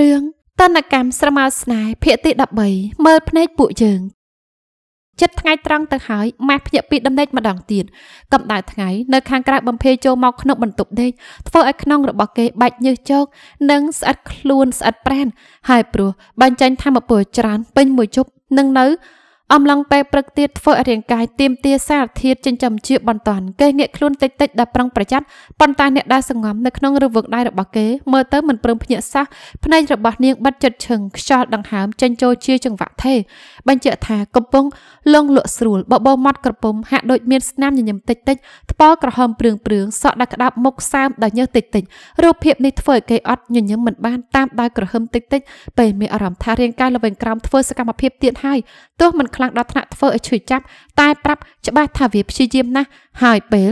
រឿងតនកម្មស្រមោលស្នេហ៍ភាគទី13មើលភ្នែកពួកយើងចិត្តថ្ងៃត្រង់ទៅហើយម៉ាស់ភ្ញាក់ពីដំណេកម្ដងទៀតកម្ដៅថ្ងៃនៅខាងក្រៅបំភេចូលមកក្នុងបន្ទប់ដេកធ្វើឲ្យខ្នងរបស់គេបាច់ញើសជោកនិងស្អិតខ្លួនស្អិតប្រានហើយព្រោះបញ្ចេញធម្មពលច្រើនពេញមួយជប់នឹងនៅអំឡុងពេលព្រឹកទៀតធ្វើឲ្យរាងកាយទាមទារសារធាតុចិញ្ចឹមជាបន្តគេងាកខ្លួនតិចតិចដល់ប្រឹងប្រយ័ត្នប៉ុន្តែអ្នកដែលសងំនៅក្នុងរវឹកដៃរបស់គេមើលទៅមិនព្រមភ្ញាក់សោះភ្នែករបស់នាងបិទជិតឈឹងខ្យល់ដង្ហើមចេញចូលជាចង្វាក់ថេបញ្ជាក់ថាកំពុងលងលក់ស្រួលបបោមាត់ក្រពុំហាក់ដូចមានស្នាមញញឹមតិចតិចថ្ពណ៌ក្រហមព្រឿងព្រឿងសក់ដាក់ក្តាប់មុខសើមដល់ញើសតិចតិចរូបភាពនេះធ្វើឲ្យគេអត់ញញឹមមិនបានតាមដោយក្រហមតិចតិចពេលមានអារម្មណ៍ថារាងកាយល្វែងក្រោមធ្វើសកម្មភាពទៀតហើយទោះមិនខ្លាំងដល់ថ្នាក់ធ្វើឲ្យឈឺចាប់តែប្រាប់ច្បាស់ថាវាព្យាយាមណាស់ហើយពេល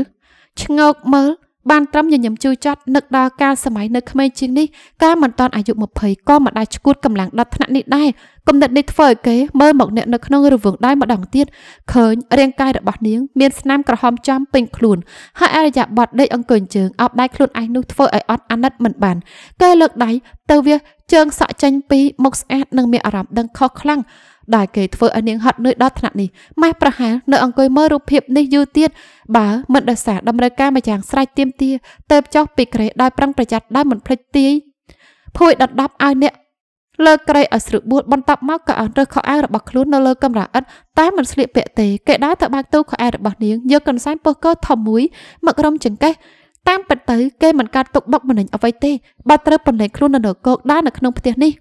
ឆ្ងោកមើលបានត្រឹមញញឹមជួយចត់នឹកដល់កាលសម័យនៅក្មេងជាងនេះកាលមិនតាន់អាយុ20ក៏មិនដាច់ឈួតកម្លាំងដល់ថ្នាក់នេះដែរគំនិតនេះធ្វើឲ្យគេមើលមកអ្នកនៅក្នុងរវងដៃម្ដងទៀតឃើញរាងកាយរបស់នាងមានស្នាមក្រហមចំពេញខ្លួនហើយអរិយាប័ត្រដេកអង្គុយជើងអបដៃខ្លួនឯងនោះធ្វើឲ្យអត់អាណិតមិនបានគេលើកដៃទៅវាជើងសក់ចេញពី មុខស្អាតនិងមានអារម្មណ៍ដឹងខុសខ្លាំងដែលគេធ្វើឲ្យនាងហត់នឿយដល់ថ្នាក់នេះម៉ែប្រហែលនៅអង្គុយមើលរូបភាពនេះយូរទៀតបើមិនដសារតម្រូវការមួយយ៉ាងស្រេចទៀមទាទៅចុះពីក្រេដោយប្រឹងប្រយ័ត្នដោយមិនភ្លេចទាយភួយដណ្ដប់ឲ្យអ្នកលើក្រៃឲ្យស្រួលបួលបន្តមកក៏អត់រើសខោអាវរបស់ខ្លួននៅលើកំរាអិតតែមិនស្លៀកពាក់ទេគេដើរទៅបើកទូខោអាវរបស់នាងយកកន្សែងពុះកោធំមួយមករុំចង្កេះតាមពិតទៅគេមិនកាត់ទុកបុកម្នេញអ្វីទេបើត្រូវប៉ុន្តែខ្លួននៅនគរដើរនៅក្នុងផ្ទះនេះ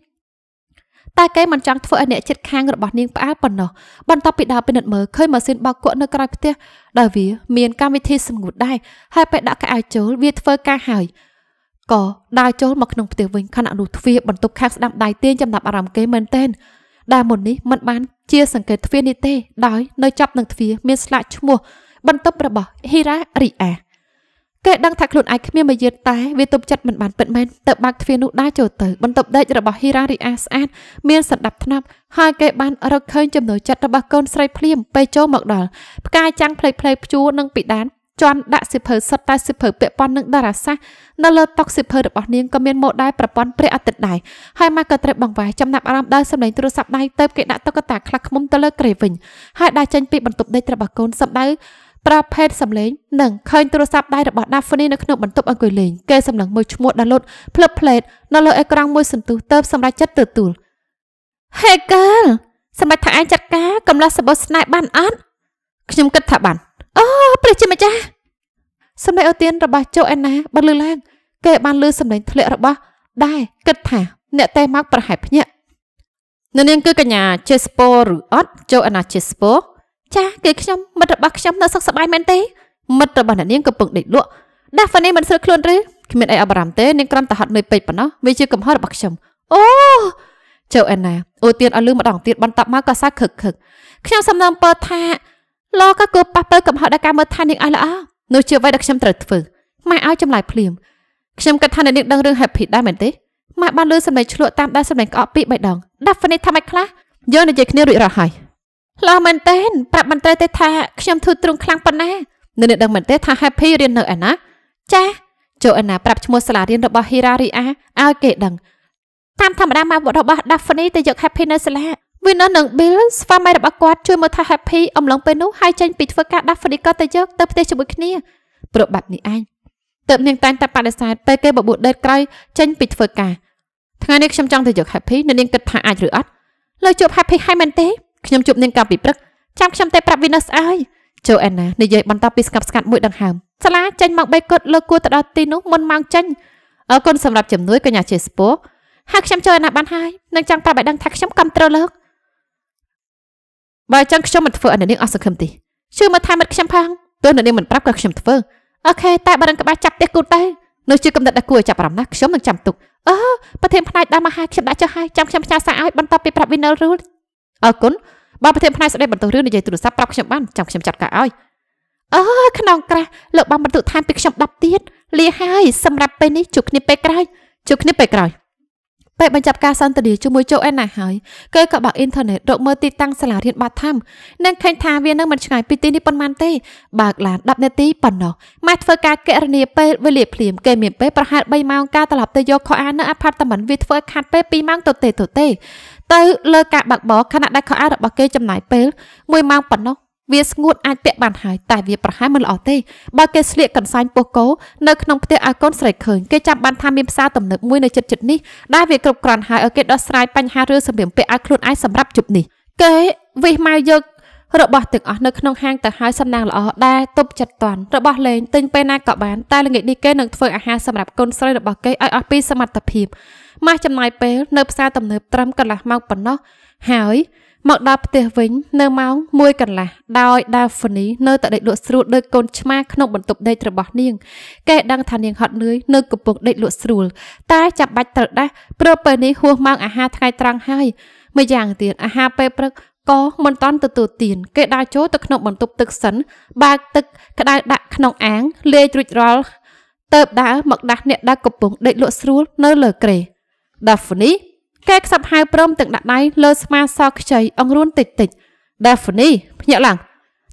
តែគេមិនចង់ធ្វើឲ្យអ្នកជិតខាងរបស់នាងផ្អើលប៉ុណ្ណោះបន្ទាប់ពីដើរពិនិត្យមើលឃើញម៉ាស៊ីនបោកគក់នៅក្រៅផ្ទះដែលវា មានកម្មវិធីសម្ងួតដែរហើយពេលដាក់កៅអៅចូលវាធ្វើការហើយក៏ដើរចូលមកក្នុងផ្ទះវិញខណៈនោះទ្វារបន្ទប់ខាងស្ដាំដៃទាញចំណាប់អារម្មណ៍គេមែនទែនដែលមុននេះមិនបានជាសង្កេតទ្វារនេះទេដោយនៅចប់នឹងទ្វារមានស្លាកឈ្មោះបន្ទប់របស់ Hira Ria គេដឹងថាខ្លួនឯងគ្មានមាយាទតែវាទប់ចិត្តមិនបានពិតមែនទៅបើកទ្វារនោះដើរចូលទៅបន្ទប់ដេករបស់ហេរ៉ារីអាស្អាតមានសណ្ដាប់ធ្នាប់ហើយគេបានរកឃើញចំណុចចិត្តរបស់កូនស្រីភ្លាមពេលចូលមកដល់ផ្កាយចាំងផ្លេចផ្លេចភ្ជួរនិងពីដានជាន់ដាក់សិភើសិតតែសិភើពាក់ព័ន្ធនឹងតារាសាស្ត្រនៅលើតុសិភើរបស់នាងក៏មានម៉ូដែលប្រព័ន្ធព្រះអាទិត្យដែរហើយម៉ាក៏ត្រូវបង្វែរចំណាប់អារម្មណ៍ដល់សម្លេងទូរស័ព្ទដៃទៅគេដាក់តុក្កតាខ្លះខ្មុំទៅលើក្រេវិញហើយដាក់ចេញពីបន្ទប់ដេករបស់កូនសម្ដៅប្រភេទសម្លេងនិងឃើញទូរស័ព្ទដៃរបស់ Daphne នៅក្នុងបន្ទប់អង្គុយលេងគេសម្លឹងមើលឈ្មោះដាលុតភ្លឹបភ្លែតនៅលើអេក្រង់មួយសន្ទុះទៅសម្រាប់ចិត្តទទួលហេកាលសម្រាប់ថាឯងចាត់ការកំឡោះសបុស្នេហ៍បានអត់ខ្ញុំគិតថាបានអូព្រះជាម្ចាស់សម្លេងអូទៀនរបស់ចូអេណាបើលឺឡើងគេបានលឺសម្លេងធ្លាក់របស់ដែរគិតថា អ្នកតែមកប្រហែលភ្ញាក់នៅនាងគឺកញ្ញា Chespo ឬអត់ចូអេណា Chespo ចាគេខ្ញុំមិត្តរបស់ខ្ញុំនៅសុខសប្បាយមែនទេមិត្តរបស់អ្នកនាងកំពុងដេកលក់ដាហ្វានីមិនស្រួលខ្លួនឬគ្មានអីអារម្មណ៍ទេនាងគ្រាន់តែហត់នឿយពេកប៉ុណ្ណោះវាជាកំហុសរបស់ខ្ញុំអូចៅអេណាអូទៀនឲ្យលឺម្ដងទៀតបន្តមកក៏សើខឹកខឹកខ្ញុំសំឡងពើថាលោកក៏គួរប៉ះទៅកំហុសដល់ការមើលថែនាងឲ្យល្អនោះជាអ្វីដែលខ្ញុំត្រូវធ្វើម៉ែឲ្យចម្លើយភ្លាមខ្ញុំគិតថាអ្នកនាងដឹងរឿង happy ដែរមែនទេម៉ែបានលឺសម្លេងឆ្លក់តាមដែលសម្លេងក្អកពីរបីដងដាហ្វានីថាម៉េចខ្លះយើងនិយាយគ្នារួចរាល់ហើយឡោះមែនទេប្រាប់មន្ត្រីទេថាខ្ញុំធូរទ្រង់ខ្លាំងប៉ុណ្ណានៅនេះដឹងមែនទេថា Happy រៀននៅឯណាចាស់ចូអណាប្រាប់ឈ្មោះសាលារៀនរបស់ Hira Ria ឲ្យគេដឹងតាមធម្មតាមករបស់ Daphne ទៅយក Happy នៅសាលា Winner និង Bill ស្វាមីរបស់គាត់ជួយមើលថា Happy អំឡុងពេលនោះហើយចេញពីធ្វើការ Daphne ក៏ទៅយកទៅផ្ទះជាមួយគ្នាប្របបែបនេះឯងតើនាងតែងតែបដិសេធពេលគេបបួលដេតក្រោយចេញពីធ្វើការថ្ងៃនេះខ្ញុំចង់ទៅយក Happy នាងគិតថាអាចឬអត់លើជួប Happy ហើយមែនទេខ្ញុំជួបនាងកាលពីព្រឹកចាំខ្ញុំតែប្រាប់វីណុសស្អើយជូអេណានិយាយបន្តពីស្កាប់ស្កាត់មួយដង្ហើមសាឡាចេញមកបីគត់លើគួរទៅដល់ទីនោះមុនម៉ោងចេញអរគុណសម្រាប់ជំនួយកញ្ញាជាស្ពស់ហើយខ្ញុំចូលណាបានហើយនឹងចង់ប្រាប់ឲ្យដឹងថាខ្ញុំគ្រប់ត្រូលលោកបើចឹងខ្ញុំមិនធ្វើឲ្យនាងអស់សង្ឃឹមទេជឿមកថាមិត្តខ្ញុំផងទោះនាងមិនប្រាប់ក៏ខ្ញុំធ្វើអូខេតែបើរឹងក្បាលចាប់ផ្ទះគូទៅនោះជាកំណត់ដែលគួរឲ្យចាប់អារម្មណ៍ណាស់ខ្ញុំនឹងចាំទុកអឺប្រធានផ្នែកដើមមកហើយខ្ញុំដាក់ចុះហើយចាំខ្ញុំផ្ញើសារឲ្យបន្តពីប្រាប់ Winner Rule អរគុណបើប្រធានផ្នែកស្ដីបន្ទោសរឿងនិយាយទូរស័ព្ទប្រាប់ខ្ញុំបានចាំខ្ញុំចាត់ការឲ្យអើខ្នងក្រាស់លោកបានបន្ទុកឋានពីខ្ញុំ10ទៀតលាហើយសម្រាប់ពេលនេះជួបគ្នាពេលក្រោយជួបគ្នាពេលក្រោយពេលបញ្ចប់ការសន្ទនាជាមួយចូអែនណាហើយគេក៏បើកអ៊ីនធឺណិតរកមើលទីតាំងសាលារៀនបាត់ថាំនិងឃើញថាវានៅមិនឆ្ងាយពីទីនេះប៉ុន្មានទេបើកឡាន10នាទីប៉ុណ្ណោះម៉ែធ្វើការកិរនីពេលវេលាភ្លាមគេមានពេលប្រហែល3ម៉ោងការត្រឡប់ទៅយកខោអាវនៅអាផាតតមិនវាធ្វើខាត់ពេល2ម៉ោងទៅទេទៅទេទៅលើការបើកបរខណៈដែលខោអាវរបស់គេចំណាយពេល1ម៉ោងប៉ុណ្ណោះវាស្ងួតអាចពាក់បានហើយតែវាប្រហែលមិនល្អទេបើគេស្លៀកកន្សែងពោះគោនៅក្នុងផ្ទះឲ្យកូនស្រីឃើញគេចាប់បានថាមានផ្សារទំនើបមួយនៅជិតជិតនេះដែលវាគ្រប់គ្រាន់ហើយឲ្យគេដោះស្រាយបញ្ហារឿងសម្ភារពាក់ឲ្យខ្លួនឯងសម្រាប់ជប់នេះគេវិសម៉ៅយករបស់ទាំងអស់នៅក្នុងហាងទៅហើយសំណាងល្អដែរទប់ចិត្តតន់របស់លេងទិញពេលណាក៏បានតែល្ងាចនេះគេនឹងធ្វើអាហារសម្រាប់កូនស្រីរបស់គេឲ្យអស់ពីសមត្ថភាពម៉ាស់ចំណាយពេលនៅផ្សារទំនើបត្រឹមកន្លះម៉ោងប៉ុណ្ណោះហើយមកដល់ផ្ទះវិញនៅម៉ោង1កន្លះដោយដាវហ្វនីនៅតែដេកលក់ស្រួលដោយកូនឆ្មាក្នុងបន្ទប់ដេករបស់នាងគេដឹងថានាងហត់នឿយនៅកំពុងដេកលក់ស្រួលតែចាប់បាច់ត្រូវដាស់ព្រោះពេលនេះហួសម៉ោងអាហារថ្ងៃត្រង់ហើយម្យ៉ាងទៀតអាហារពេលព្រឹកក៏មិនតាន់ទទួលទានគេដើរចូលទៅក្នុងបន្ទប់ទឹកសិនបើកទឹកក្តៅដាក់ក្នុងអាងលាយរួចរាល់ទៅបដើរមកដាស់អ្នកដែលកំពុងដេកលក់ស្រួល នៅលើគ្រែ Daphne គេខ្សឹបហៅព្រមទាំងដាក់ដៃលើស្មាសខ្ចីអង្រួនតិចតិច Daphne ភ្ញាក់ឡើង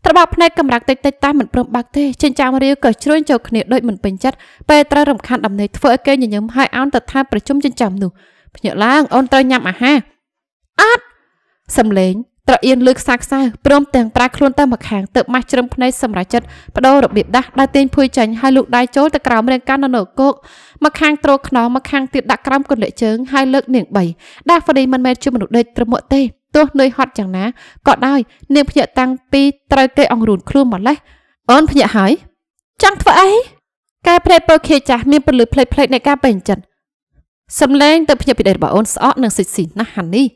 ត្បាក់ភ្នែកកម្រាក់តិចតិចតែមិនព្រមបាក់ទេចិញ្ចាមរាវក៏ជ្រួញចូលគ្នាដូចមិនពេញចិត្តពេលត្រូវរំខានដំណេកធ្វើឲ្យគេញញឹមហើយអោនទៅថាប្រជុំចិញ្ចាមនោះភ្ញាក់ឡើងអូនត្រូវញ៉ាំអាហារអត់សំលេងត្រអៀនលើខ្សែខ្សៅព្រមទាំងប្រាខ្លួនទៅម្ខាងទើបម៉ាស់ជ្រឹមភ្នែកសម្រាប់ចិត្តបដូររបៀបដាស់ដើរទាញភួយចាញ់ហើយលោកដៃចូលទៅក្រោមរាងកាយនៅនៅគោកម្ខាងទ្រខ្នងម្ខាងទៀតដាក់ក្រោមគន្លាក់ជើងហើយលើកនាង3ដាហ្វ្រីមិនមែនជាមនុស្សដេកត្រមក់ទេទោះនឿយហត់យ៉ាងណាក៏ដោយនាងភ្ញាក់តាំងពីត្រូវគេអង្រូនខ្លួនមកលេះអូនភ្ញាក់ហើយចង់ធ្វើអីការប្រែពើខេចាស់មានពលិភ្លេចភ្លេចនៃការបែងចិត្តសំឡេងទៅភ្ញាក់ពីដេករបស់អូនស្អកនិងសិចស៊ីណាស់ហាន់នេះ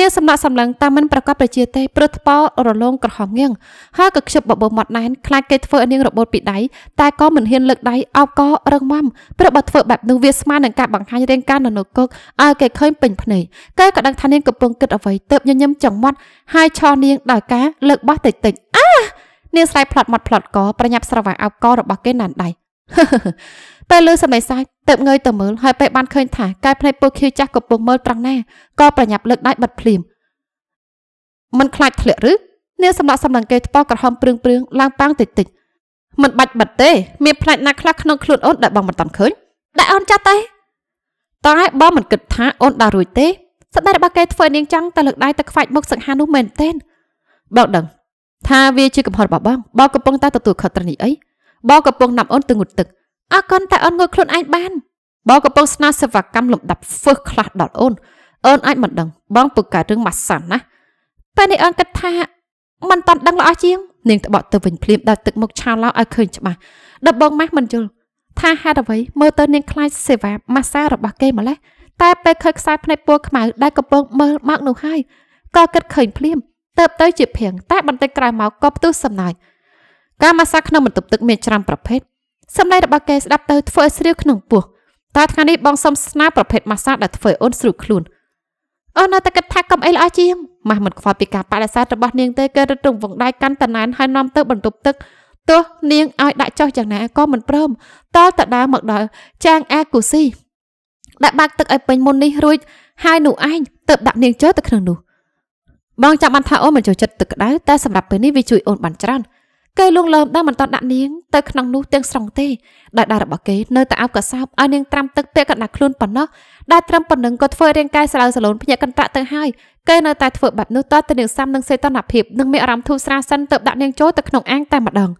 នាងសំណក់សម្លឹងតាមមិនប្រកបប្រជាទេព្រឹទ្ធផលរលោងក្រហមងៀងហើយក៏ខ្ជិបបបោមាត់ណែនខ្លាចគេធ្វើឲ្យនាងរបូតពីដៃតែក៏មិនហ៊ានលើកដៃអោបករឹងមាំព្រោះបើធ្វើបែបនោះវាស្មើនឹងការបង្ហាញរាងកាយនៅនគរឲ្យគេឃើញពេញភ្នែកគេក៏ដឹងថានាងកំពុងគិតអ្វីទៅញញឹមចង្មាត់ហើយឆោះនាងដោយការលើកបោះតិចតិចអានាងស្រែកផ្លាត់មាត់ផ្លាត់កប្រញាប់ស្រវាអោបករបស់គេណានដៃពេលលើសម័យសាច់ទៅងើយទៅមើលហើយពេលបានឃើញថាកែភ្នែកពូខៀវចាស់កំពុងមើលត្រង់ណាក៏ប្រញាប់លើកដៃបិទភ្លាមមិនខ្លាចធ្លាក់ឬនាងសម្លាក់សម្លឹងគេថ្ពល់ក្រហមព្រឿងព្រឿងឡើងប៉ាំងតិចតិចមិនបាច់បិទទេ មានផ្នែកណាខ្លះក្នុងខ្លួនអូនដែលបងមិនតាន់ឃើញដែលអូនចាស់ទេតើឲ្យបងមិនគិតថាអូនដល់រួចទេស្ដីរបស់គេធ្វើនាងចង់តែលើកដៃទៅខ្វាច់មុខសង្ហានោះមែនទេបងដឹង ថាវាជាកំហុសរបស់បងបងកំពុងតែទទួលខុសត្រូវនេះអីបងកំពុងណាប់អូនទៅងូតទឹកអរគុណតែអូនងូតខ្លួនឯងបានបងកំពុងស្នើសេវាកម្មលំដាប់ហ្វឹសខ្លះដល់អូនអូនអាចមិនដឹងបងពូកើតរឿងមួយសិនណាពេលនេះអូនគិតថាមិនតាន់ដឹងល្អជាងនាងត្បកទៅវិញភ្លាមដល់ទឹកមុខឆាឡោឲ្យឃើញច្បាស់ដល់បងម៉ាស់មិនយល់ថាហេតុអ្វីមើលទៅនាងខ្លាចសេវាម៉ាសារបស់គេម្ល៉េះតែពេលឃើញខ្សែភ្នែកពណ៌ខ្មៅដែលកំពុងមើលមកនោះហើយក៏គិតឃើញភ្លាមទៅទៅជាភៀងតែបន្តិចក្រោយមកក៏ផ្ទុះសំណាយការម៉ាសាក្នុងបន្ទប់ទឹកមានច្រើនប្រភេទសម្លេងរបស់គេស្ដាប់ទៅធ្វើឲ្យស្រៀវក្នុងពោះតើថ្ងៃនេះបងសុំស្នើប្រភេទម៉ាសាដែលធ្វើឲ្យអូនស្រួលខ្លួនអូននៅតែគិតថាកំអីល្អជាងម៉ាស់មិនខ្វល់ពីការបដិសេធរបស់នាងទេគេរត់រងវងដៃកាន់តណែនហើយនាំទៅបន្ទប់ទឹកទោះនាងឲ្យដាក់ចុះយ៉ាងណាក៏មិនព្រមតលតដើរមកដល់ចាងអាគូស៊ីដាក់បាក់ទឹកឲ្យពេញមុននេះរួចហើយនោះឯងទៅដាក់នាងចូលទៅក្នុងនោះបងចាំបានថាអូនមិនចូលចិត្តទឹកក្តៅតែសម្រាប់ពេលនេះវាជួយអូនបានច្រើនគេលួងលោមដល់មិនតន់ដាក់នាងទៅក្នុងនោះទាំងស្រុងទេដែលដៃរបស់គេនៅតែអោបកសោបឲ្យនាងត្រាំទឹកពាក់កណ្ដាលខ្លួនប៉ុណ្ណោះដែលត្រាំប៉ុណ្ណឹងក៏ធ្វើរាងកាយស្រាវសឡូនភ្ញាក់កន្ត្រាក់ទៅហើយគេនៅតែធ្វើបែបនោះតទៅនាងសាំនឹងសេតនភាពនិងមានអារម្មណ៍ធូរស្រាលសិនទៅដាក់នាងចូលទៅក្នុងអាងតែម្ដង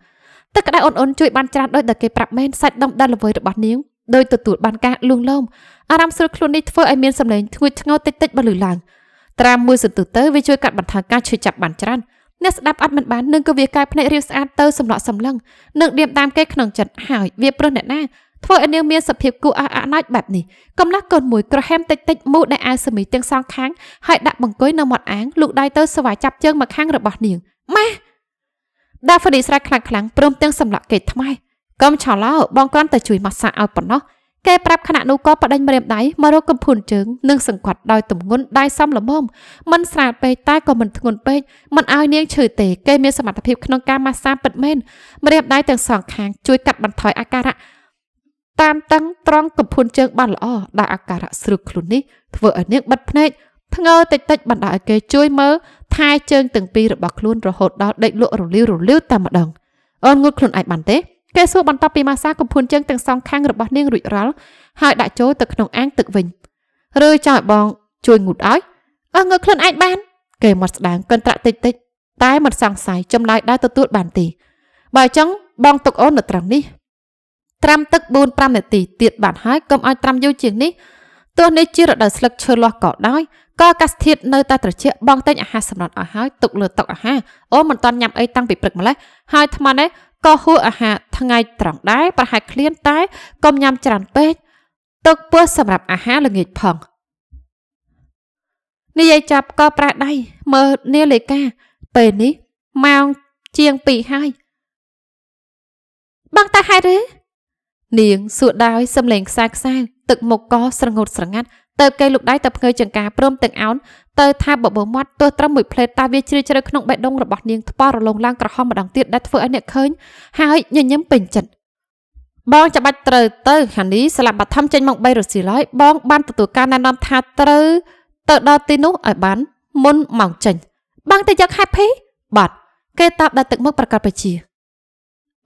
ទឹកក្តៅអ៊ុនអ៊ុនជួយបានច្រើនដោយដែលគេប្រាប់មែនសាច់ដុំដល់ល្វើយរបស់នាងដោយទទួលបានការលួងលោមអារម្មណ៍ស្រួលខ្លួននេះធ្វើឲ្យមានសម្លេងធ្ងួចធ្ងរតិចតិចបើលឺឡើងត្រាំមួយសន្ទុះទៅវាជួយកាត់បន្ថយការឈឺចាប់បានច្រើនអ្នកស្ដាប់អត់មិនបាននឹងក៏វាកាយភ្នែករៀងស្អាតទៅសម្លក់សម្លឹងនឹងដៀមតាមគេក្នុងចិត្តហើយវាព្រោះអ្នកណាធ្វើឲ្យនាងមានសភាពគួរអះអាណោចបែបនេះកំឡះកូនមួយក្រហមតិចតិចមូលដែលអាវសមីទាំងសងខាងហើយដាក់បង្គោយនៅមាត់អាងលូកដៃទៅស្វាចាប់ជើងមកខាងរបស់នាងម៉ាដាហ្វនីស្រែកខ្លាំងខ្លាំងព្រមទាំងសម្លាក់កេតថ្មៃកុំឆោឡោបងគ្រាន់តែជួយម៉ាស្សាឲ្យប៉ុណ្ណោះគេប្រាប់ខណៈនោះក៏បដិញម្រាមដៃមករកកំភួនជើងនិងសង្កត់ដោយទម្ងន់ដៃសំល្មមមិនស្រាលពេកតែក៏មិនធ្ងន់ពេកមិនឲ្យនាងឈឺទេគេមានសមត្ថភាពក្នុងការម៉ាស្សាពិតមែនម្រាមដៃទាំងសងខាង ជួយកាត់បន្ថយអាការៈតាមតឹងត្រង់កំភួនជើងបានល្អដែលអាការៈស្រួលខ្លួននេះធ្វើឲ្យនាងបិទភ្នែកធ្ងើតិចតិចបណ្ដាឲ្យគេជួយមើលថែជើងទាំងពីររបស់ខ្លួនរហូតដល់ដេកលក់រលាវរលាវតែម្ដងអូនងូតខ្លួនឯងបានទេគេសួរបន្តពីម៉ាសាកំភួនជើងទាំងសងខាងរបស់នាងរួចរាល់ហើយដាក់ចូលទៅក្នុងអាងទឹកវិញឬចង់ឲ្យបង ជួយងូតឲ្យអើងើខ្លួនឯងបាន គេមកស្ដាងកិនត្រាក់តិចតិចតែមិនសង្ស័យចំឡាយដែរទទួលបានទេបើអញ្ចឹងបងទុកអូននៅត្រង់នេះត្រាំទឹក4 5នាទីទៀតបានហើយកុំឲ្យត្រាំយូរជាងនេះទោះនេះជារដូវស្លឹកឈើលាស់ក៏ដោយក៏អាកាសធាតុនៅតែត្រជាក់បងតែញអាហារសម្រន់ឲ្យហើយទុកលើតុអាហារអូមិនតន់ញ៉ាំអីតាំងពីព្រឹកម្លេះហើយថ្មនេះក៏ហួសអាហារថ្ងៃ ត្រង់ដែរប្រហែលឃ្លានតែកុំញ៉ាំច្រើនពេកទឹកពោះសម្រាប់អាហារល្ងាចផងនិយាយចាប់ក៏ប្រះដៃមើលនាឡិកាពេលនេះម៉ោងជាង2ហើយបងតាហេតុឬនាង សួរដោយសំឡេងខ្សែខ្សែទឹកមុខក៏ស្រងូតស្រងាត់ទៅគេលោកដៃទៅផ្ងើចង្ការព្រមទាំងអោនទៅថាបបោមាត់ទោះត្រឹមមួយផ្លេតតែវាជ្រាលជ្រៅក្នុងបេះដូងរបស់នាងថ្ពល់រលងឡើងក្រហមម្ដងទៀតដែលធ្វើឲ្យអ្នកឃើញហើយញញឹមពេញចិត្តបងចាំបាច់ត្រូវទៅខានីស្លាប់បាត់ធំចេញមក3រសៀលហើយបងបានទទួលការណែនាំថាត្រូវទៅដល់ទីនោះឲ្យបាន មុនម៉ោងចេញបងទៅយក happy បាទគេតបដល់ទឹកមុខប្រកាសបជា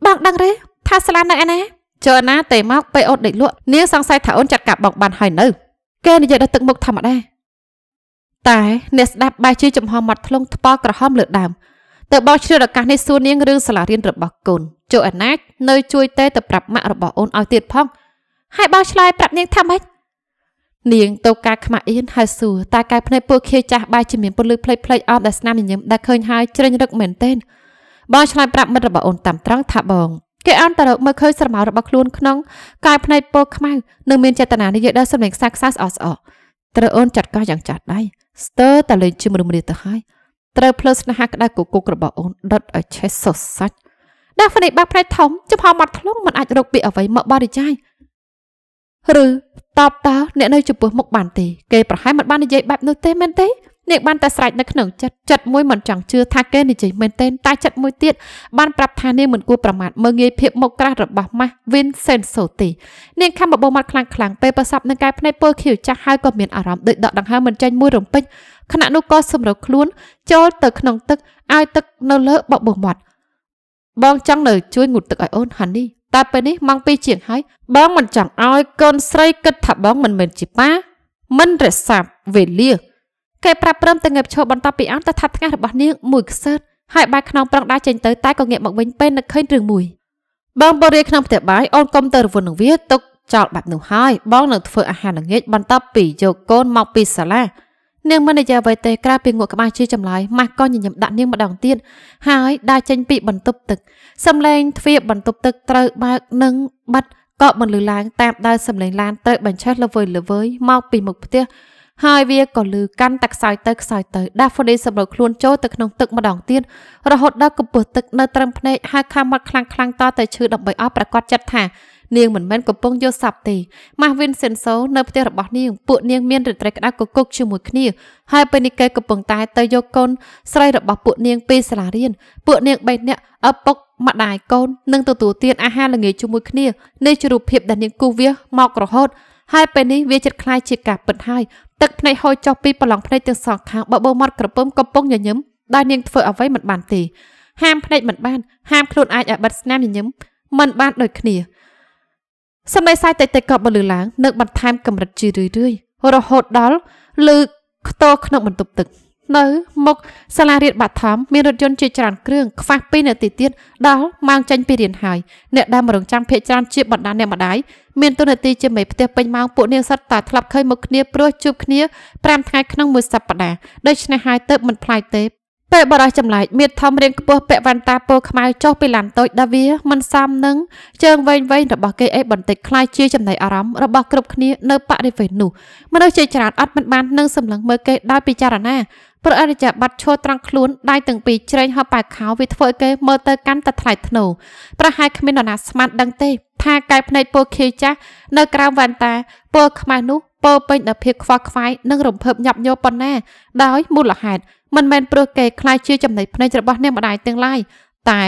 បងដឹងទេថាស្លានៅឯណាចុះណាទេមកពេលអូនដេកលក់នាងសង្ស័យថាអូនចាត់ការបងបានហើយនៅគេនិយាយដល់ទឹកមុខធម្មតាតែអ្នកស្ដាប់បែរជាចំហមាត់ធ្លុងថ្ពល់ក្រហមលើដើមទៅបោះជ្រឿឱកាសនេះសួរនាងរឿងសាលារៀនរបស់កូនចុះអាណាចនៅជួយតេទៅប្រាប់ម៉ាក់របស់អូនឲ្យទៀតផងហើយបោះឆ្លើយប្រាប់នាងថាម៉េចនាងទៅការខ្មាក់អៀនហើយសួរតែកាយភ្នែកពួកខៀវចាស់បែរជាមានពន្លឺភ្លេចភ្លេចអបដែលស្នាមញញឹមដែលឃើញហើយជ្រេញរឹកមែនទែនបងឆ្លើយប្រាប់មិត្តរបស់អូនតាមត្រង់ថាបងគេអន្តរមើលឃើញស្រមោលរបស់ខ្លួនក្នុងកាយភ្នែកពណ៌ខ្មៅនិងមានចេតនានិយាយដល់សម្លេងខ្សាខ្សាស្អស្អត្រូវអូនចាត់កោះយ៉ាងចាស់ដៃស្ទើរតែលេងជាមនុស្សម្នាទៅហើយត្រូវភ្លើស្នេហាក្តៅគគុករបស់អូនដុតឲ្យឆេះសុសសាច់ដាហ្វនីបាក់ផ្នែកធំចំហមាត់ធ្លុងមិនអាចរកពាក្យអ្វីមកបរិយាយឬតបតើអ្នកនៅចំពោះមុខបានទេគេប្រហែលមិនបាននិយាយបែបនោះទេមែនទេនាងបានតែស្រែកនៅក្នុងចិត្តចិត្តមួយមិនចង់ជឿថាគេនិយាយមែនទែនតែចិត្តមួយទៀតបានប្រាប់ថានាងមិនគួរប្រមាថមើងងាយភាពមុខក្រាស់របស់ម៉ាស់ Vincent Soty នាងខំបបោមាត់ខ្លាំងខ្លាំងពេលប្រសពនឹងកែភ្នែកពើខៀវចាស់ហើយក៏មានអារម្មណ៍ដូចដកដង្ហើមមិនចេញមួយរំពេចខណៈនោះក៏សម្រុកខ្លួនចូលទៅក្នុងទឹកឲ្យទឹកនៅលើបបោមាត់ បងចង់នៅជួយងូតទឹកឲ្យអូនហានីតែពេលនេះម៉ោង2ជាងហើយបងមិនចង់ឲ្យកូនស្រីគិតថាបងមិនមែនជាប៉ាមិនរក្សាវេលាគេប្រាប់ព្រមទៅងើបឈរបន្ទាប់ពីអង្គទៅថាប់ថ្ងាសរបស់នាងមួយខ្សឹតហើយបែកខ្នងប្រឹងដើរចេញទៅតែក៏ងាកមកវិញពេលនឹកឃើញរឿងមួយបងបរិយាក្នុងផ្ទះបាយអូនកុំទៅរវល់នឹងវាទុកចោលបែបនោះហើយបងនឹងធ្វើអាហារល្ងាចបន្ទាប់ពីយកកូនមកពីសាលានាងមិននិយាយអ្វីទេក្រៅពីងក់ក្បាលជាចម្លើយម៉ាស់ក៏ញញឹមដាក់នាងម្ដងទៀតហើយដើរចេញពីបន្ទប់ទឹកសំឡេងទ្វារបន្ទប់ទឹកត្រូវបើកនិងបិទក៏មិនលឺឡើងតាមដែលសំឡេងឡានត្រូវបញ្ឆេះល្វើយល្វើយមកពីមុខផ្ទះហើយវាក៏លឺកាន់តែខ្សោយទៅខ្សោយទៅដាហ្វូនីសម្រុកខ្លួនចូលទៅក្នុងទឹកម្ដងទៀតរហូតដល់កំពស់ទឹកនៅត្រឹមភ្នែកហើយខាំមាត់ខ្លាំងខ្លាំងតទៅឈឺដើម្បីឲ្យប្រកាសចិត្តថានាងមិនមែនកំពុងយល់សប្បទេម៉ាស់វិនសេនសូនៅផ្ទះរបស់នាងពួកនាងមានរត្រីក្តៅកគុកជាមួយគ្នាហើយពេលនេះគេកំពុងតែទៅយកកូនស្រីរបស់ពួកនាងពីសាលារៀនពួកនាង3នាក់ឪពុកម្ដាយកូននឹងទទួលទានអាហារល្ងាចជាមួយគ្នានេះជារូបភាពដែលនាងគូវាមករហូតហើយពេលនេះវាចិត្តខ្លាយជាការពិតហើយទឹកភ្នែកហូរចុះពីប្រឡងភ្នែកទាំងសងខាងបើបើមាត់ក្រពើមកំពុងញញឹមដែលនាងធ្វើអ្វីមិនបានទេហាមភ្នែកមិនបានហាមខ្លួនអាចឲ្យបិទស្នាមញញឹមមិនបានដូចគ្នាសម្ដីសាយតិចតិចក៏បលឺឡើងនឹងបន្ថែមកម្រិតជារឿយៗរហូតដល់លឺខ្ទរក្នុងបន្ទប់ទឹកនៅមុខសាលារៀនបាត់ថំមានរថយន្តជាច្រើនគ្រឿងខ្វះ2នាទីទៀតដល់ម៉ោងចេញពីរៀនហើយអ្នកដែលមករងចាំភ័យច្រើនជាបណ្ដាអ្នកម្ដាយមានទូនាទីជាមេផ្ទះពេញម៉ោងពួកនាងសត្វតាធ្លាប់ឃើញមុខគ្នាព្រោះជួបគ្នា5ថ្ងៃក្នុងមួយសប្ដាហ៍ដូច្នេះហើយទៅមិនផ្លាយទេពេលបរិះចម្លែកមៀតធំរៀងខ្ពស់ពាក់វ៉ែនតាពណ៌ខ្មៅចុះពីឡានតូចដែលវាមិនសមនឹងជើងវែងវែងរបស់គេអីបន្តិចคล้ายជាចំណៃអារម្មណ៍របស់គ្រប់គ្នានៅបរិវេណនោះមនុស្សជាច្រើនអត់មិនបាននឹងសម្លឹងមើលគេដោយពិចារណាព្រោះអរិយាប័ត្រឈរត្រង់ខ្លួនដៃទាំងពីរជ្រែងហប់ប៉ែខោវាធ្វើឲ្យគេមើលទៅកាន់តែថ្លៃថ្នូរប្រហែលគ្មាននរណាស្មានដឹងទេ ថាកែវភ្នែកពលខៀវចាស់នៅក្រៅវ៉ាន់តាពលខ្មៅនោះពោពេញដោយភាពខ្វល់ខ្វាយនិងរំភើបញាប់ញ័រប៉ុណ្ណាដោយមូលហេតុមិនមែនព្រោះគេខ្លាចជាចំណៃភ្នែករបស់អ្នកម្ដាយទាំងឡាយតែ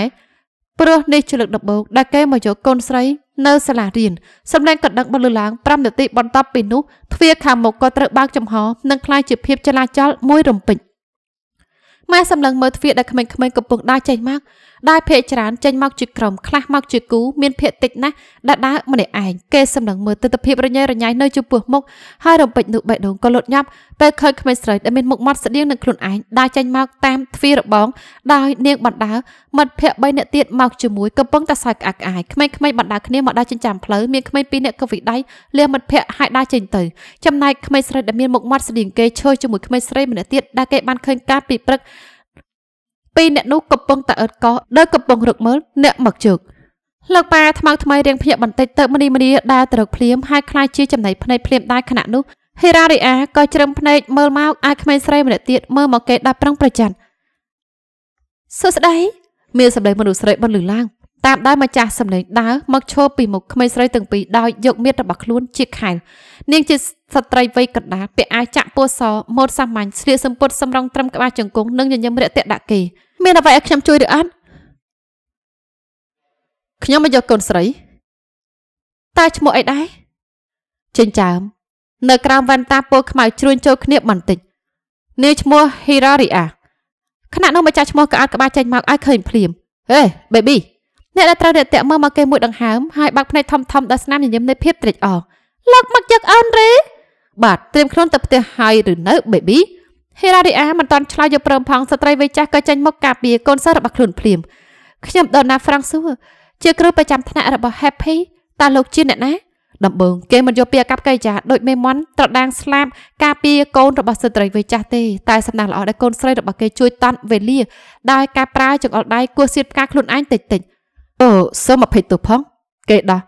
ព្រោះនេះជាលើកដំបូងដែលគេមកយកកូនស្រីនៅសាលារៀនសម្លេងកណ្ដឹងបានលើឡើង5នាទីបន្ទាប់ពីនោះទ្វារខាងមុខក៏ត្រូវបើកចំហនិងคล้ายជាភាពចលាចលមួយរំពេចម៉ែសម្លឹងមើលទ្វារដែលក្មេងៗកំពុងដើរចេញមកដែលភ័យច្រើនចេញមកជាក្រុមខ្លះមកជាគូ មានភ័យតិចណាស់ដែលដើរម្នាក់ឯងគេសម្លឹងមើលទស្សនភាពរញ៉េរញ៉ៃនៅចំពោះមុខហើយរំពេចនោះបេះដូងក៏លត់ញាប់ពេលឃើញក្មេងស្រីដែលមានមុខមាត់ស្តៀងនឹងខ្លួនឯងដើរចេញមកតាមទ្វាររបងដោយនាងបណ្ដើមិត្តភ័ក្តិ3នាក់ទៀតមកជាមួយកំពុងតែសើចក្អាក់ក្អាយក្មេងៗបណ្ដើគ្នាមកដល់ចិញ្ចាំផ្លូវមានក្មេង2នាក់ក៏វិដ័យលះមិត្តភ័ក្តិហើយដើរចេញទៅចំណែកក្មេងស្រីដែលមានមុខមាត់ស្តៀងគេឈើជាមួយក្មេងស្រីម្នាក់ទៀតដែលគេបានឃើញកាលពីព្រឹកពីរអ្នកនោះកំពុងតែអឺតកោះដោយកំពុងរឹកមើលអ្នកមកជើកលោកប៉ាថ្មងថ្មីរៀងភ្ញាក់បន្តិចទៅមនីមនីដើរទៅរកភ្លាមហើយខ្លាចជាចំណៃភ្នែកភ្លាមដែរខណៈនោះហេរ៉ារីអាក៏ជ្រឹមភ្នែកមើលមកអាយក្មេងស្រីម្នាក់ទៀតមើលមកគេដាប់ប្រឹងប្រច័ណ្ឌសួស្ដីមានសម្លេងមនុស្សស្រីបន្លឺឡើងតាមដែលម្ចាស់សម្លេងដើរមកឈរពីមុខក្មេងស្រីទាំងពីរដោយយកមាឌរបស់ខ្លួនជាខែលនាងជាស្ត្រីវ័យកណ្ដាលពាក់អាវចាក់ពណ៌សម៉ូតសាមញ្ញស្លៀកសំពត់សម្រងត្រឹមក្បាលជង្គង់និងញញឹមរាក់ទាក់ដាក់គេមានអ្វីឲ្យខ្ញុំជួយឬអត់ខ្ញុំមកយកកូនស្រីតើឈ្មោះអីដែរចិញ្ចើមនៅក្រោមវ៉ែនតាពណ៌ខ្មៅជ្រួញចូលគ្នាបន្តិចនាងឈ្មោះ Hiraria ខណៈនោះម្ចាស់ឈ្មោះក៏អត់ក្បាលចេញមកឲ្យឃើញភ្លាមហេ baby អ្នកដែលត្រូវរាក់ទាក់មើលមកគេមួយដង្ហើមហើយបាក់ភ្នែកធំធំដល់ស្នាមញញឹមនៃភាពត្រេកអរលោកមកយកអូនឬបាទត្រៀមខ្លួនទៅផ្ទះហើយឬនៅ baby ហេរ៉ារីអាមិនតាន់ឆ្លើយយកព្រមផងស្ត្រីវ័យចាស់ក៏ចេញមកការពារកូនសិស្សរបស់ខ្លួនភ្លាមខ្ញុំដនណាហ្វ្រង់ស៊ូជាគ្រូប្រចាំថ្នាក់របស់ Happy តើលោកជាអ្នកណាដំបូងគេមិនយកពីអាកប្បកិរិយាដូចមេមន់ត្រដាង ស្លាប់ការពារកូនរបស់ស្ត្រីវ័យចាស់ទេតែសំណាងល្អដែលកូនស្រីរបស់គេជួយតាន់វេលាដោយការប្រើចង្អុលដៃគោះសៀតផ្កាខ្លួនឯងតិចតិចអូសូមអភ័យទោសផង គេដោះ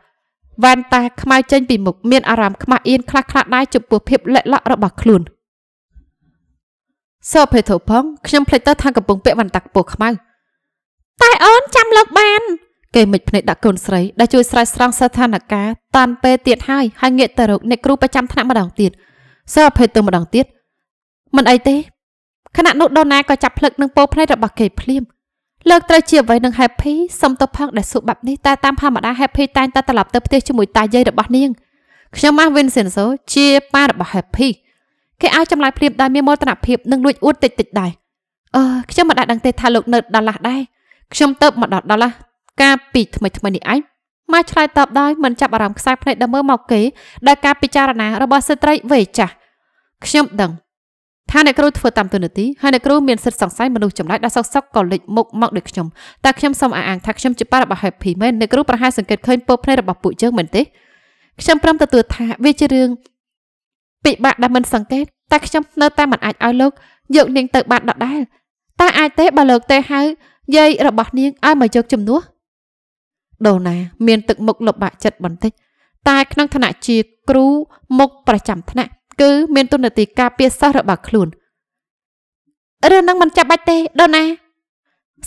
វ៉ាន់តាខ្មៅចេញពីមុខមានអារម្មណ៍ខ្មាស់អៀនខ្លះខ្លះដែរចំពោះភាពលិក់លក់របស់ខ្លួនសើភេធូផងខ្ញុំភ្លេចទៅថាកំពុងពាក់វ៉ាន់តាក់ពណ៌ខ្មៅតែអូនចាំលោកបាន គេមិនភ្នែកដាក់កូនស្រីដែលជួយស្រែកស្រង់ស្ថានភាពតានពេលទៀតហើយហើយងាកទៅរកអ្នកគ្រូប្រចាំថ្នាក់ម្ដងទៀតសើភេទៅម្ដងទៀតមិនអីទេខណៈនោះដូនណាក៏ចាប់ភ្លឹកនឹងពោភ្នែករបស់គេភ្លាម លើកត្រូវជាអ្វីនឹង Happy សុំទៅផងដែលសួរបែបនេះតែតាមធម្មតា Happy តែងតែត្រឡប់ទៅផ្ទះជាមួយតាយាយរបស់នាងខ្ញុំម៉ាស់ Vincenzo ជាប៉ារបស់ Happy គេអាចចម្លើយភ្លាមដោយមានមោទនភាពនិងលួចអួតតិចតិចដែរអឺខ្ញុំមិនដែលដឹងទេថាលោកនៅដល់ឡាស់ដែរខ្ញុំទៅមកដល់ដល់ឡាស់ការពីថ្មីថ្មីនេះឯងមកឆ្លើយតបដោយមិនចាប់អារម្មណ៍ខ្សែភ្នែកដើមើលមកគេដោយការពិចារណារបស់ស្ត្រីវ័យចាស់ខ្ញុំដឹង ថាអ្នកគ្រូធ្វើតាមទូនាទីហើយអ្នកគ្រូមានសិទ្ធិសង្ស័យមនុស្សចម្លែកដែលសោកសកក៏លេចមុខមកដូចខ្ញុំតែខ្ញុំសូមអះអាងថាខ្ញុំជាប៉ារបស់ Happy មែនអ្នកគ្រូប្រហែលសង្កេតឃើញពើភ្នែករបស់ពួកយើងមែនទេខ្ញុំព្រមទទួលថាវាជារឿងពិបាកដែលមិនសង្កេតតែខ្ញុំនៅតែមិនអាចឲ្យលោក យកនាងទៅ បានដដែលតើអាចទេបើលោកទេហៅយាយរបស់នាងឲ្យមកយកជំនួសដូណាមានទឹកមុខលបាក់ចិត្តបន្តិចតែក្នុងឋានៈជា គ្រូមុខប្រចាំថ្នាក់គឺ មានទុននទីការពារសិស្សរបស់ខ្លួនរឿងនឹងមិនចាប់បាច់ទេដូណា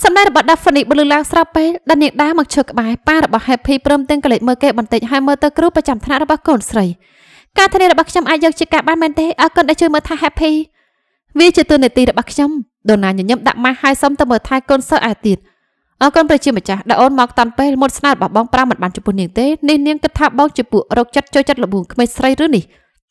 សម្ដែងរបស់ Daphne បលឺឡើងស្រាប់ពេលដែលនាងដើរមកឈើក្បែរប៉ារបស់ Happy ព្រមទាំងក៏លេចមើលគេបន្តិចហើយមើលទៅគ្រូប្រចាំថ្នាក់របស់កូនស្រីការធានារបស់ខ្ញុំអាចយកជាការបានមែនទេអរគុណដែលជួយមើលថា happy វាជាទូនាទីរបស់ខ្ញុំដូនណាញញឹមដាក់ម៉ាស់ហើយសុំទៅមើលថែកូនសិស្សឯទៀតអរគុណប្រជាម្ចាស់ដែលអូនមកតាមពេលមុតស្នារបស់បងប្រាំមិនបានចំពោះនាងទេនេះនាងគិតថាបងជាពួករកចិត្តចូលចិត្តលបួងក្មេងស្រីឬនេះ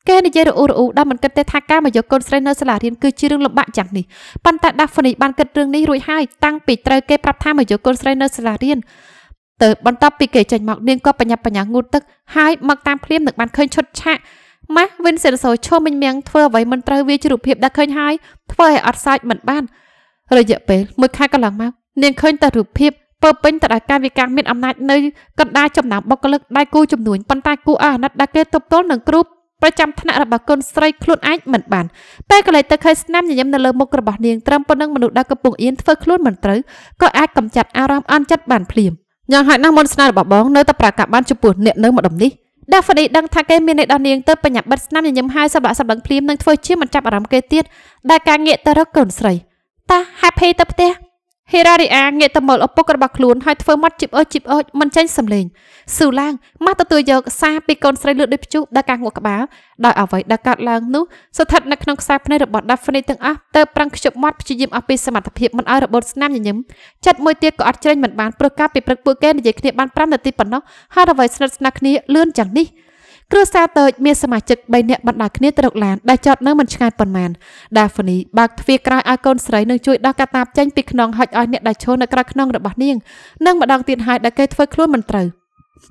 គេនិយាយរអ៊ូរអ៊ូដល់មិនគិតទេថាការមកយកកូនស្រីនៅសាលារៀនគឺជារឿងលំបាកយ៉ាងនេះប៉ុន្តែដាហ្វនីបានគិតរឿងនេះរួចហើយតាំងពីត្រូវគេប្រាប់ថាមកយកកូនស្រីនៅសាលារៀនទៅបន្ទាប់ពីគេចេញមកនាងក៏បញ្ញាបញ្ញាងូតទឹកហើយមកតាមភ្លាមនឹងបានឃើញឈុតឆាកម៉ាស់វិនសេនសូឈរមិញមៀងធ្វើអ្វីមិនត្រូវវាជារូបភាពដែលឃើញហើយធ្វើឲ្យអត់សាច់មិនបានរយៈពេលមួយខែកន្លងមកនាងឃើញតែរូបភាពពើពេញទៅដោយការវិការមានអំណាចនៅកណ្ដាលចំណោមបុគ្គលិកដៃគូជំនួញប៉ុន្តែគូអាណិតដែលគេទប់ទល់នឹងគ្រូប្រចាំថ្នាក់របស់កូនស្រីខ្លួនឯងមិនបានពេលកន្លែងទៅឃើញស្នាមញញឹមនៅលើមុខរបស់នាងត្រឹមប៉ុណ្្នឹងមនុស្សដែលកំពុងអៀនធ្វើខ្លួនមិនត្រូវក៏អាចកំចាត់អារម្មណ៍អន់ចិត្តបានភ្លាមយ៉ាងហោចណាស់មន្តស្នេហ៍របស់បងនៅតែប្រកាសបានចំពោះអ្នកនៅម្ដុំនេះដាហ្វីនដឹងថាគេមានអ្នកដល់នាងទៅបញ្ញាបិទស្នាមញញឹមហើយសម្រាប់សម្លឹងភ្លាមនឹងធ្វើជាមិនចាប់អារម្មណ៍គេទៀតដែលការងាកទៅរកកូនស្រី តា happy ទៅផ្ទះហេរ៉ារីអាងាកទៅមើលឪពុករបស់ខ្លួនហើយធ្វើមាត់ជីបអើជីបអើមិនចេញសំឡេងស៊ូឡាងម៉ាស់ទទួលយកសារពីកូនស្រីលឿនដូចព្យុះដល់ការងក់ក្បាលដោយអ្វីដែលកើតឡើងនោះស្ថិតនៅក្នុងខ្សែភ្នែករបស់ Daphne ទាំងអស់ទៅប្រាំងខ្ជិបមាត់ព្យាយាមអស់ពីសមត្ថភាពមិនឲ្យរបូតស្នាមញញឹមចិត្តមួយទៀតក៏អត់ច្រេញមិនបានព្រោះការពីព្រឹកពួកគេនិយាយគ្នាបាន5នាទីប៉ុណ្ណោះហើយអ្វីស្និទ្ធស្នាលគ្នាលឿនយ៉ាងនេះគ្រួសារតូចមានសមាជិក3នាក់បណ្ដាគ្នាទៅរកឡានដែលចតនៅមិនឆ្ងាយប៉ុន្មានដាហ្វនីបើកទ្វារក្រោយឲ្យកូនស្រីនឹងជួយដោះកាតាបចេញពីខ្នងហុចឲ្យអ្នកដែលឈរនៅក្រៅខ្នងរបស់នាងនិងម្ដងទៀតហើយដែលគេធ្វើខ្លួនមិនត្រូវ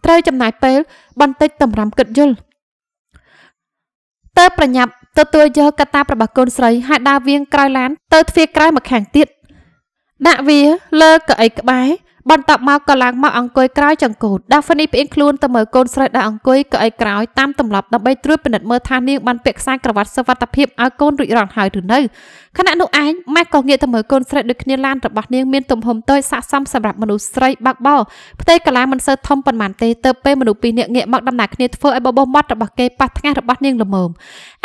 ត្រូវចំណាយពេលបន្តិចតម្រាំគិតយល់តើប្រញាប់ទទួលយក កាតាបរបស់កូនស្រីហើយដើរវៀងក្រោយឡាន ទៅទ្វារក្រៅមកខាងទៀតដាក់វាលើកៅអីក្បែរបន្ទាប់មកក៏ឡើងមកអង្គុយក្រោយចង្កូតដាហ្វនីផ្អៀងខ្លួនទៅមើលកូនស្រីដែលអង្គុយក៏អីក្រោយតាមទម្លាប់ដើម្បីត្រួតពិនិត្យមើលថានាងបានពាក់ខ្សែក្រវ៉ាត់សុវត្ថិភាពឲ្យកូនរួចរាល់ហើយឬនៅខណៈនោះឯងម៉ែក៏ងាកទៅមើលកូនស្រីដូចគ្នាឡានរបស់នាងមានទំហំតូចស័ក្តិសមសម្រាប់មនុស្សស្រីបាក់បោផ្ទៃកាឡាមិនសូវធំប៉ុន្មានទេទៅពេលមនុស្សពីរនាក់ងាកមកដំណាក់គ្នាធ្វើឲ្យបបោមាត់របស់គេប៉ះថ្ងាសរបស់នាងល្មម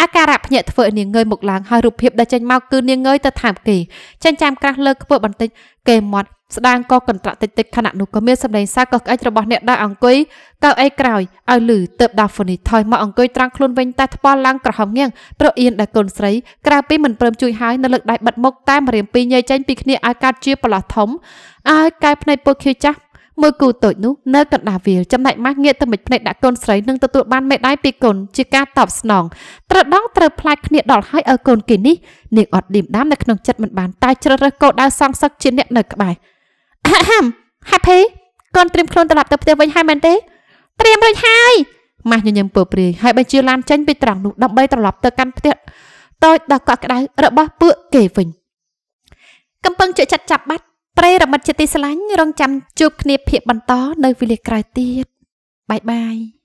អាការៈភ្ញាក់ធ្វើឲ្យនាងងើយមុខឡើងហើយរូបភាពដែលចេញមកគឺនាងងើយទៅតាមគេចិញ្ចាំក្រាស់លើខ្ពើបន្តិចគេមាត់ស្ដាងក៏កន្ត្រាក់តិចៗខណៈនោះក៏មានសម្លេងសើចកឹកក្អែករបស់អ្នកដែលអង្គុយកៅអីក្រោយឲ្យលឺទៅដាហ្វូនីថយមកអង្គុយត្រង់ខ្លួនវិញតែថ្ពាល់ឡើងក្រហមងៀងប្រអៀនដែលកូនស្រីក្រៅពីមិនព្រមជួយហើយនៅលើកដៃបិទមុខតែម្រាមពីរញែកចេញពីគ្នាឲ្យកាត់ជាប្រឡោះធំឲ្យកែភ្នែកពុកខៀវចាស់មួយគូតូចនោះនៅកណ្ដាលវាលចំណែកម៉ាស់ងាកទៅមិចភ្នែកដាក់កូនស្រីនឹងទទួលបានមេដាយពីកូនជាការតបស្នងត្រដងត្រូវផ្លាច់គ្នាដល់ហើយឲ្យកូនគេនេះនាងអត់ឌីមដាមនៅក្នុងចិត្តមិនបានតែជ្រើសរើសកោដៅសងសឹកជាអ្នកនៅក្បែរហាំ Happy កូនត្រៀមខ្លួនត្រឡប់ទៅផ្ទះវិញហើយមែនទេត្រៀមរួចហើយម៉ាស់ញញឹមពើព្រាយហើយបញ្ជាឡានចេញពីត្រង់នោះដើម្បីត្រឡប់ទៅកាន់ផ្ទះតូចដល់កក់ក្ដៅរបស់ពួកគេវិញ កំពឹងជក់ចាត់ចាប់បាត់ព្រៃរមិតជាទីស្លាញ់រងចាំជួបគ្នាភាកបន្តនៅវេលាក្រោយទៀតបាយបាយ